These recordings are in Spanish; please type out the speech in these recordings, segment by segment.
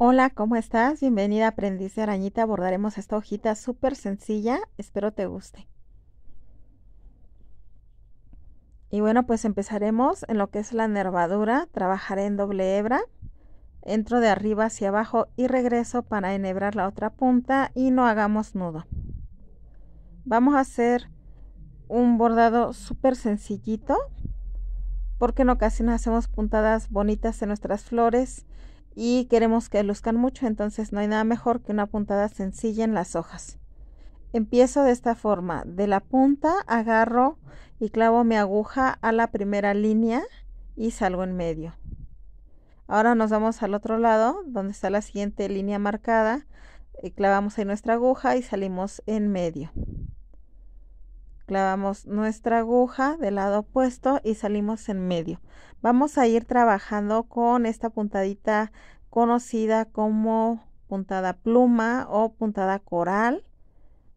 Hola, ¿cómo estás? Bienvenida Aprendiz de Arañita. Bordaremos esta hojita súper sencilla. Espero te guste. Y bueno, pues empezaremos en lo que es la nervadura. Trabajaré en doble hebra. Entro de arriba hacia abajo y regreso para enhebrar la otra punta y no hagamos nudo. Vamos a hacer un bordado súper sencillito porque en ocasiones hacemos puntadas bonitas en nuestras flores y queremos que luzcan mucho, entonces no hay nada mejor que una puntada sencilla en las hojas. Empiezo de esta forma, de la punta agarro y clavo mi aguja a la primera línea y salgo en medio. Ahora nos vamos al otro lado, donde está la siguiente línea marcada, eh, clavamos ahí nuestra aguja y salimos en medio clavamos nuestra aguja del lado opuesto y salimos en medio. Vamos a ir trabajando con esta puntadita conocida como puntada pluma o puntada coral.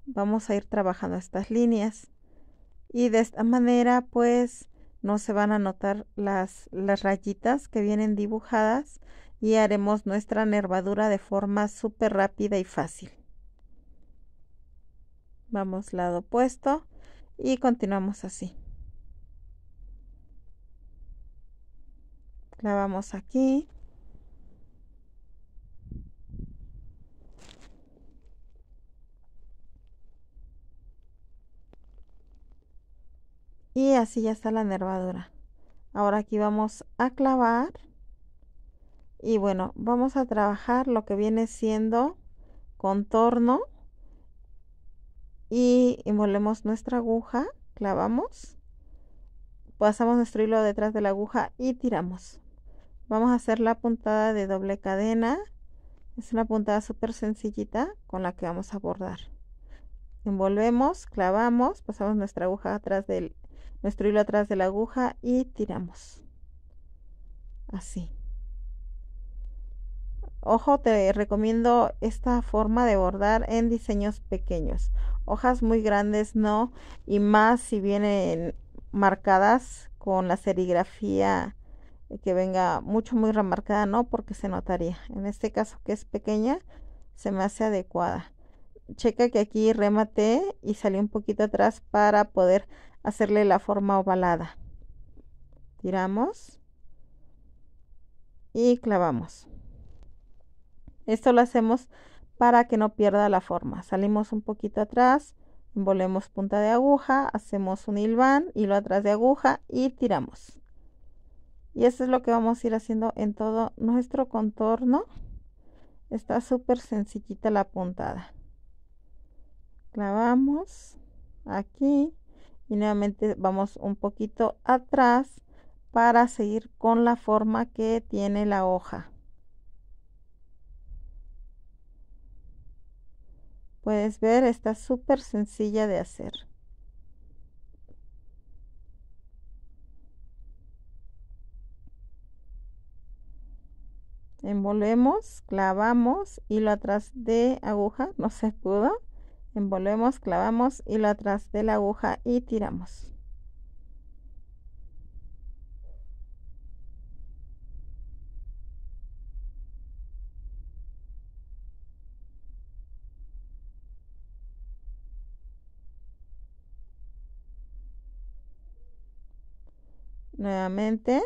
Vamos a ir trabajando estas líneas y de esta manera pues no se van a notar las, las rayitas que vienen dibujadas y haremos nuestra nervadura de forma súper rápida y fácil. Vamos lado opuesto y continuamos así. Clavamos aquí. Y así ya está la nervadura. Ahora aquí vamos a clavar. Y bueno, vamos a trabajar lo que viene siendo contorno y envolvemos nuestra aguja, clavamos, pasamos nuestro hilo detrás de la aguja y tiramos. Vamos a hacer la puntada de doble cadena. Es una puntada súper sencillita con la que vamos a bordar. Envolvemos, clavamos, pasamos nuestra aguja atrás del nuestro hilo atrás de la aguja y tiramos. Así. Ojo, te recomiendo esta forma de bordar en diseños pequeños. Hojas muy grandes no, y más si vienen marcadas con la serigrafía que venga mucho muy remarcada no, porque se notaría. En este caso que es pequeña, se me hace adecuada. Checa que aquí remate y salí un poquito atrás para poder hacerle la forma ovalada. Tiramos y clavamos. Esto lo hacemos para que no pierda la forma. Salimos un poquito atrás, volvemos punta de aguja, hacemos un hilván, hilo atrás de aguja y tiramos. Y eso es lo que vamos a ir haciendo en todo nuestro contorno. Está súper sencillita la puntada. Clavamos aquí y nuevamente vamos un poquito atrás para seguir con la forma que tiene la hoja. Puedes ver, está súper sencilla de hacer. Envolvemos, clavamos, hilo atrás de aguja, no se pudo. Envolvemos, clavamos, hilo atrás de la aguja y tiramos. nuevamente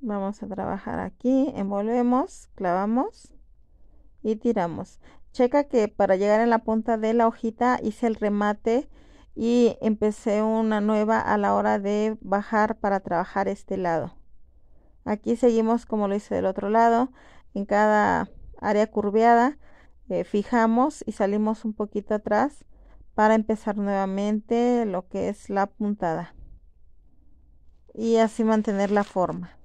vamos a trabajar aquí envolvemos clavamos y tiramos checa que para llegar en la punta de la hojita hice el remate y empecé una nueva a la hora de bajar para trabajar este lado aquí seguimos como lo hice del otro lado en cada área curveada eh, fijamos y salimos un poquito atrás para empezar nuevamente lo que es la puntada y así mantener la forma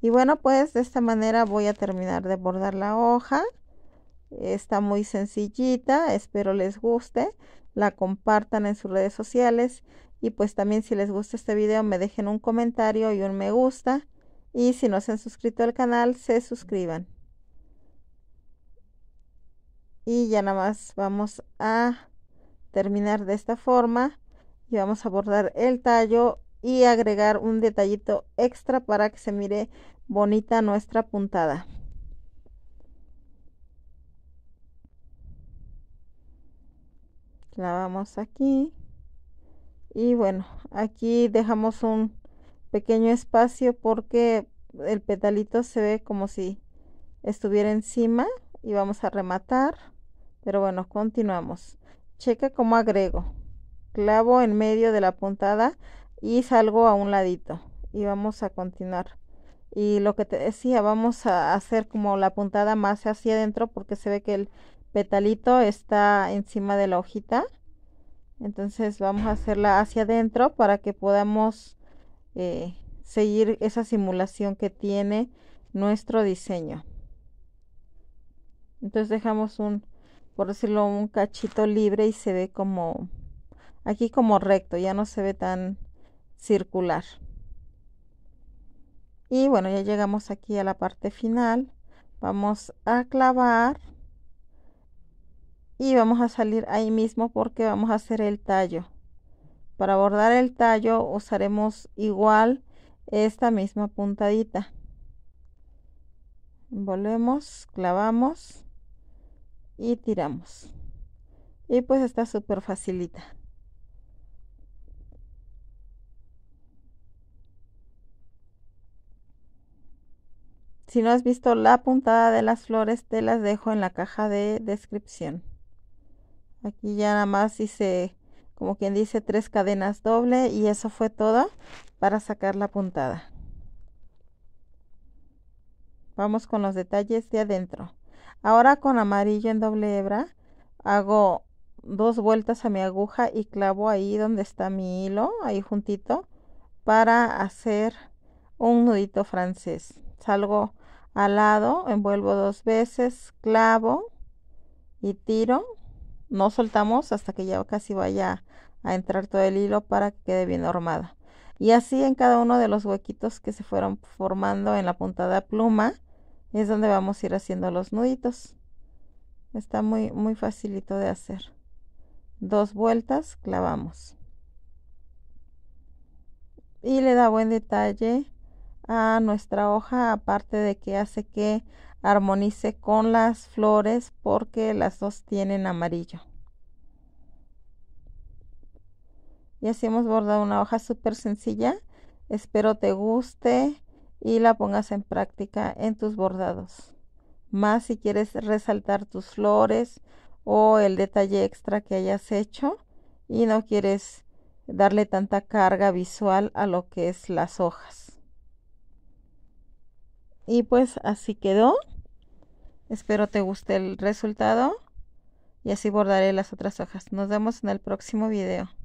y bueno pues de esta manera voy a terminar de bordar la hoja está muy sencillita espero les guste la compartan en sus redes sociales y pues también si les gusta este video me dejen un comentario y un me gusta y si no se han suscrito al canal se suscriban y ya nada más vamos a terminar de esta forma y vamos a bordar el tallo y agregar un detallito extra para que se mire bonita nuestra puntada clavamos aquí y bueno aquí dejamos un pequeño espacio porque el petalito se ve como si estuviera encima y vamos a rematar pero bueno continuamos Checa cómo agrego. Clavo en medio de la puntada y salgo a un ladito. Y vamos a continuar. Y lo que te decía, vamos a hacer como la puntada más hacia adentro porque se ve que el petalito está encima de la hojita. Entonces vamos a hacerla hacia adentro para que podamos eh, seguir esa simulación que tiene nuestro diseño. Entonces dejamos un por decirlo, un cachito libre y se ve como, aquí como recto, ya no se ve tan circular. Y bueno, ya llegamos aquí a la parte final. Vamos a clavar y vamos a salir ahí mismo porque vamos a hacer el tallo. Para bordar el tallo usaremos igual esta misma puntadita. Volvemos, clavamos y tiramos. Y pues está súper facilita. Si no has visto la puntada de las flores, te las dejo en la caja de descripción. Aquí ya nada más hice, como quien dice, tres cadenas doble y eso fue todo para sacar la puntada. Vamos con los detalles de adentro. Ahora con amarillo en doble hebra hago dos vueltas a mi aguja y clavo ahí donde está mi hilo, ahí juntito, para hacer un nudito francés. Salgo al lado, envuelvo dos veces, clavo y tiro. No soltamos hasta que ya casi vaya a entrar todo el hilo para que quede bien armada. Y así en cada uno de los huequitos que se fueron formando en la puntada pluma, y es donde vamos a ir haciendo los nuditos está muy muy facilito de hacer dos vueltas clavamos y le da buen detalle a nuestra hoja aparte de que hace que armonice con las flores porque las dos tienen amarillo y así hemos bordado una hoja súper sencilla espero te guste y la pongas en práctica en tus bordados. Más si quieres resaltar tus flores o el detalle extra que hayas hecho y no quieres darle tanta carga visual a lo que es las hojas. Y pues así quedó. Espero te guste el resultado y así bordaré las otras hojas. Nos vemos en el próximo video.